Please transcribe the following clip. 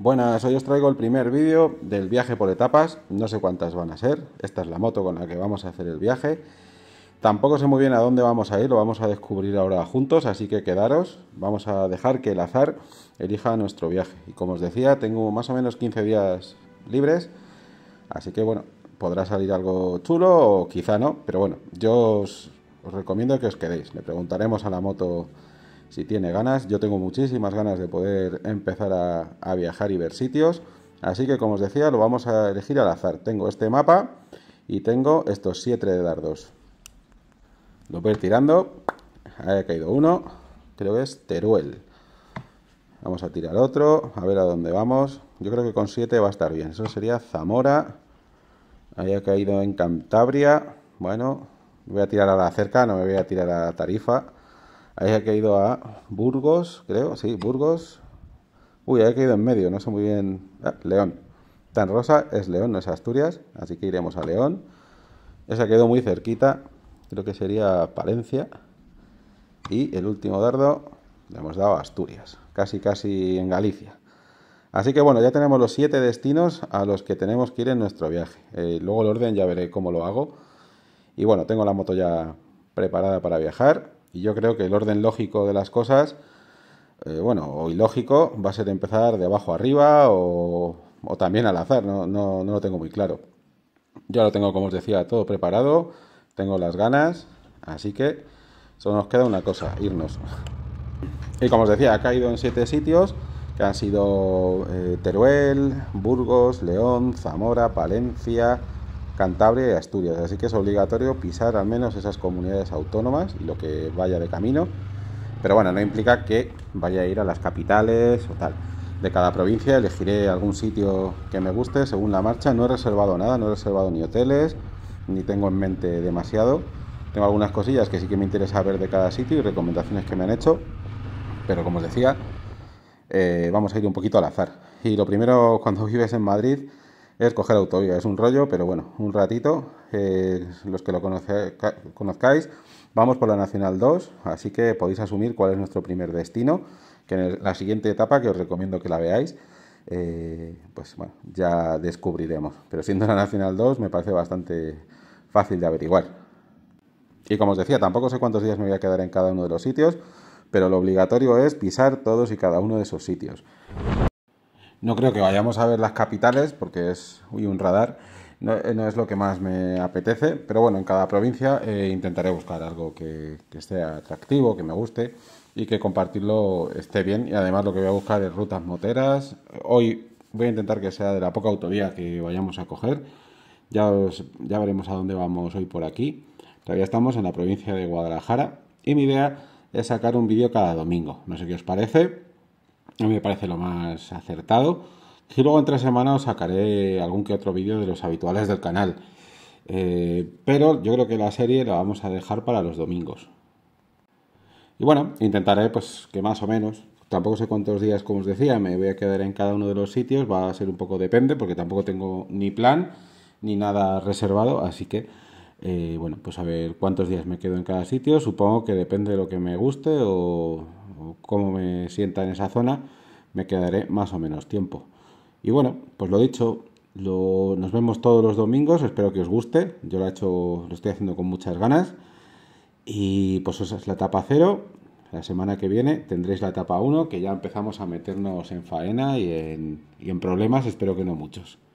Buenas, hoy os traigo el primer vídeo del viaje por etapas, no sé cuántas van a ser, esta es la moto con la que vamos a hacer el viaje. Tampoco sé muy bien a dónde vamos a ir, lo vamos a descubrir ahora juntos, así que quedaros, vamos a dejar que el azar elija nuestro viaje. Y como os decía, tengo más o menos 15 días libres, así que bueno, podrá salir algo chulo o quizá no, pero bueno, yo os, recomiendo que os quedéis, le preguntaremos a la moto si tiene ganas. Yo tengo muchísimas ganas de poder empezar a, viajar y ver sitios. Así que como os decía, lo vamos a elegir al azar. Tengo este mapa y tengo estos 7 de dardos. Lo voy a ir tirando. Ahí ha caído uno. Creo que es Teruel. Vamos a tirar otro. A ver a dónde vamos. Yo creo que con 7 va a estar bien. Eso sería Zamora. Ahí ha caído en Cantabria. Bueno, voy a tirar a la cerca, no me voy a tirar a la tarifa. Ahí ha caído a Burgos, creo, sí, Burgos. Uy, ahí ha caído en medio, no sé muy bien. Ah, León. Tan rosa es León, no es Asturias, así que iremos a León. Esa quedó muy cerquita, creo que sería Palencia. Y el último dardo le hemos dado a Asturias, casi casi en Galicia. Así que bueno, ya tenemos los siete destinos a los que tenemos que ir en nuestro viaje. Eh, luego el orden ya veré cómo lo hago. Y bueno, tengo la moto ya preparada para viajar. Y yo creo que el orden lógico de las cosas, eh, bueno, o ilógico, va a ser empezar de abajo arriba o, o también al azar, no, no, lo tengo muy claro. Yo lo tengo, como os decía, todo preparado, tengo las ganas, así que solo nos queda una cosa, irnos. Y como os decía, ha caído en siete sitios, que han sido eh, Teruel, Burgos, León, Zamora, Palencia, Cantabria y Asturias. Así que es obligatorio pisar al menos esas comunidades autónomas y lo que vaya de camino. Pero bueno, no implica que vaya a ir a las capitales o tal. De cada provincia elegiré algún sitio que me guste según la marcha. No he reservado nada, no he reservado ni hoteles, ni tengo en mente demasiado. Tengo algunas cosillas que sí que me interesa ver de cada sitio y recomendaciones que me han hecho. Pero como os decía, eh, vamos a ir un poquito al azar. Y lo primero, cuando vives en Madrid, es coger autovía, es un rollo, pero bueno, un ratito, eh, los que lo conozcáis, vamos por la Nacional 2, así que podéis asumir cuál es nuestro primer destino, que en la siguiente etapa, que os recomiendo que la veáis, eh, pues bueno, ya descubriremos. Pero siendo la Nacional 2 me parece bastante fácil de averiguar. Y como os decía, tampoco sé cuántos días me voy a quedar en cada uno de los sitios, pero lo obligatorio es pisar todos y cada uno de esos sitios. No creo que vayamos a ver las capitales porque es uy, un radar. No, eh, es lo que más me apetece, pero bueno, en cada provincia eh, intentaré buscar algo que, que, esté atractivo, que me guste y que compartirlo esté bien. Y además lo que voy a buscar es rutas moteras. Hoy voy a intentar que sea de la poca autovía que vayamos a coger. Ya, ya veremos a dónde vamos hoy por aquí. Todavía estamos en la provincia de Guadalajara y mi idea es sacar un vídeo cada domingo. No sé qué os parece. A mí me parece lo más acertado. Y luego entre semana os sacaré algún que otro vídeo de los habituales del canal. Eh, pero yo creo que la serie la vamos a dejar para los domingos. Y bueno, intentaré pues que más o menos, tampoco sé cuántos días como os decía, me voy a quedar en cada uno de los sitios, va a ser un poco depende porque tampoco tengo ni plan ni nada reservado, así que eh, bueno, pues a ver cuántos días me quedo en cada sitio, supongo que depende de lo que me guste o cómo me sienta en esa zona, me quedaré más o menos tiempo. Y bueno, pues lo dicho, nos vemos todos los domingos, espero que os guste, yo lo, he hecho, lo estoy haciendo con muchas ganas. Y pues esa es la etapa cero. la semana que viene tendréis la etapa 1, que ya empezamos a meternos en faena y en problemas, espero que no muchos.